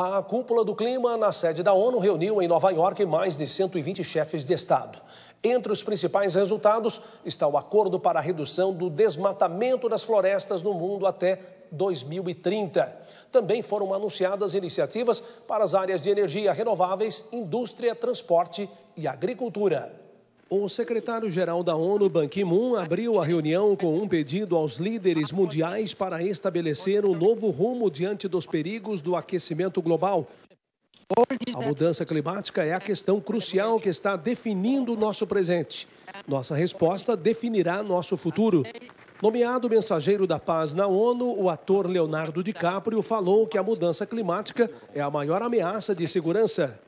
A cúpula do clima na sede da ONU reuniu em Nova York mais de 120 chefes de Estado. Entre os principais resultados está o acordo para a redução do desmatamento das florestas no mundo até 2030. Também foram anunciadas iniciativas para as áreas de energia renováveis, indústria, transporte e agricultura. O secretário-geral da ONU, Ban Ki-moon, abriu a reunião com um pedido aos líderes mundiais para estabelecer um novo rumo diante dos perigos do aquecimento global. A mudança climática é a questão crucial que está definindo o nosso presente. Nossa resposta definirá nosso futuro. Nomeado mensageiro da paz na ONU, o ator Leonardo DiCaprio falou que a mudança climática é a maior ameaça de segurança.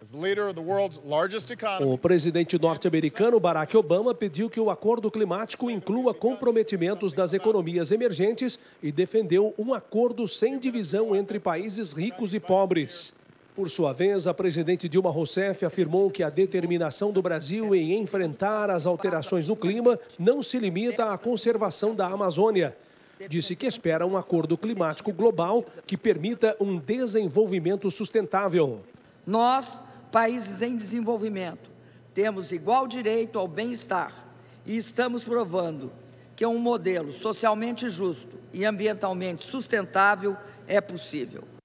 O presidente norte-americano Barack Obama pediu que o acordo climático inclua comprometimentos das economias emergentes e defendeu um acordo sem divisão entre países ricos e pobres. Por sua vez, a presidente Dilma Rousseff afirmou que a determinação do Brasil em enfrentar as alterações no clima não se limita à conservação da Amazônia. Disse que espera um acordo climático global que permita um desenvolvimento sustentável. Nós, países em desenvolvimento, temos igual direito ao bem-estar e estamos provando que um modelo socialmente justo e ambientalmente sustentável é possível.